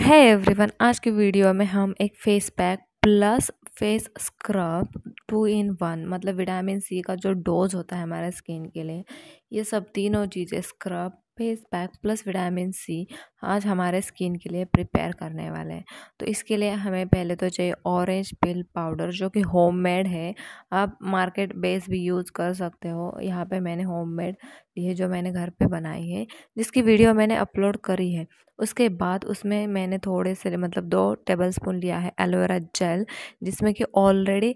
है एवरीवन आज की वीडियो में हम एक face pack plus face scrub two in one मतलब विटामिन सी का जो डोज होता है हमारे स्किन के लिए ये सब तीनों चीज़ें scrub face pack plus vitamin C आज हमारे स्किन के लिए प्रिपेयर करने वाले हैं तो इसके लिए हमें पहले तो चाहिए ऑरेंज पिल पाउडर जो कि होममेड है आप मार्केट बेस भी यूज़ कर सकते हो यहाँ पे मैंने होममेड है जो मैंने घर पे बनाई है जिसकी वीडियो मैंने अपलोड करी है उसके बाद उसमें मैंने थोड़े से मतलब दो टेबल स्पून लिया है एलोवेरा जेल जिसमें कि ऑलरेडी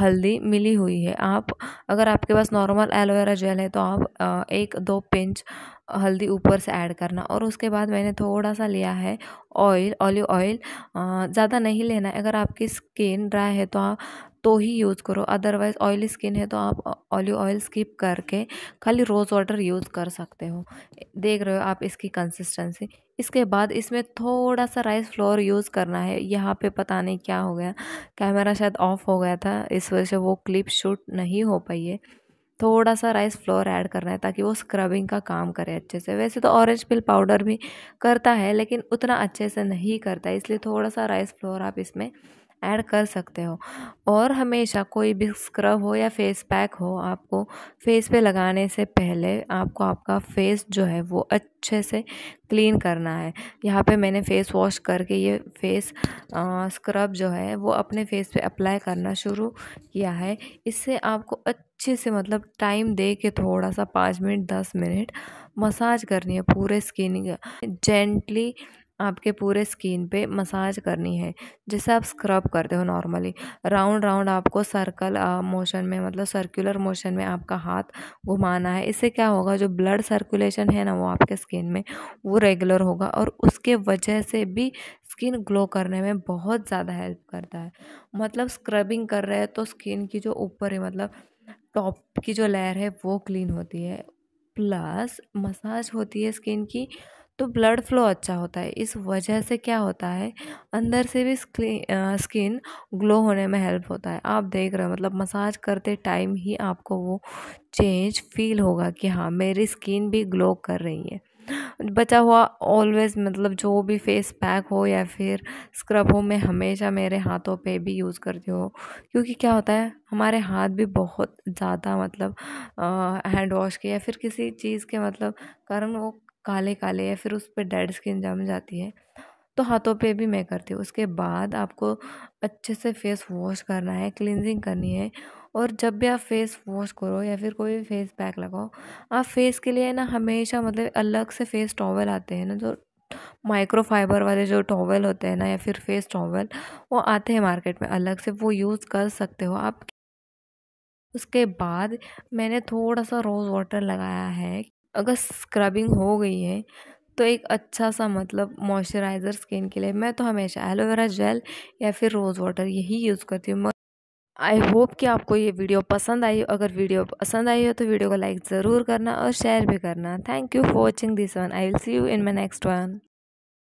हल्दी मिली हुई है आप अगर आपके पास नॉर्मल एलोवेरा जेल है तो आप एक दो पिंच हल्दी ऊपर से ऐड करना और उसके बाद मैंने थोड़ा सा लिया है ऑयल ऑलिव ऑयल ज़्यादा नहीं लेना है अगर आपकी स्किन ड्राई है तो आप तो ही यूज़ करो अदरवाइज़ ऑयली स्किन है तो आप ऑलिव ऑयल स्किप करके खाली रोज़ वाटर यूज़ कर सकते हो देख रहे हो आप इसकी कंसिस्टेंसी इसके बाद इसमें थोड़ा सा राइस फ्लोर यूज़ करना है यहाँ पे पता नहीं क्या हो गया कैमरा शायद ऑफ हो गया था इस वजह से वो क्लिप शूट नहीं हो पाई है थोड़ा सा राइस फ्लोर ऐड करना है ताकि वो स्क्रबिंग का काम करे अच्छे से वैसे तो ऑरेंज पिल पाउडर भी करता है लेकिन उतना अच्छे से नहीं करता है इसलिए थोड़ा सा राइस फ्लोर आप इसमें ऐड कर सकते हो और हमेशा कोई भी स्क्रब हो या फेस पैक हो आपको फेस पे लगाने से पहले आपको आपका फेस जो है वो अच्छे से क्लीन करना है यहाँ पे मैंने फेस वॉश करके ये फेस आ, स्क्रब जो है वो अपने फेस पे अप्लाई करना शुरू किया है इससे आपको अच्छे से मतलब टाइम दे के थोड़ा सा पाँच मिनट दस मिनट मसाज करनी है पूरे स्किन जेंटली आपके पूरे स्किन पे मसाज करनी है जैसे आप स्क्रब करते हो नॉर्मली राउंड राउंड आपको सर्कल मोशन में मतलब सर्कुलर मोशन में आपका हाथ घुमाना है इससे क्या होगा जो ब्लड सर्कुलेशन है ना वो आपके स्किन में वो रेगुलर होगा और उसके वजह से भी स्किन ग्लो करने में बहुत ज़्यादा हेल्प करता है मतलब स्क्रबिंग कर रहे हैं तो स्किन की जो ऊपर है मतलब टॉप की जो लेयर है वो क्लीन होती है प्लस मसाज होती है स्किन की तो ब्लड फ्लो अच्छा होता है इस वजह से क्या होता है अंदर से भी स्किन ग्लो होने में हेल्प होता है आप देख रहे हो मतलब मसाज करते टाइम ही आपको वो चेंज फील होगा कि हाँ मेरी स्किन भी ग्लो कर रही है बचा हुआ ऑलवेज़ मतलब जो भी फेस पैक हो या फिर स्क्रब हो मैं हमेशा मेरे हाथों पे भी यूज़ करती हूँ क्योंकि क्या होता है हमारे हाथ भी बहुत ज़्यादा मतलब हैंड वॉश के या फिर किसी चीज़ के मतलब कारण वो काले काले या फिर उस पर डेड स्किन जम जाती है तो हाथों पे भी मैं करती हूँ उसके बाद आपको अच्छे से फेस वॉश करना है क्लिनजिंग करनी है और जब भी आप फेस वॉश करो या फिर कोई भी फेस पैक लगाओ आप फेस के लिए ना हमेशा मतलब अलग से फेस टॉवल आते हैं ना जो माइक्रोफाइबर वाले जो टॉवल होते हैं ना या फिर फेस टॉवल वो आते हैं मार्केट में अलग से वो यूज़ कर सकते हो आप उसके बाद मैंने थोड़ा सा रोज़ वाटर लगाया है अगर स्क्रबिंग हो गई है तो एक अच्छा सा मतलब मॉइस्चराइज़र स्किन के लिए मैं तो हमेशा एलोवेरा जेल या फिर रोज़ वाटर यही यूज़ करती हूँ आई होप कि आपको ये वीडियो पसंद आई हो अगर वीडियो पसंद आई हो तो वीडियो को लाइक ज़रूर करना और शेयर भी करना thank you for watching this one I will see you in my next one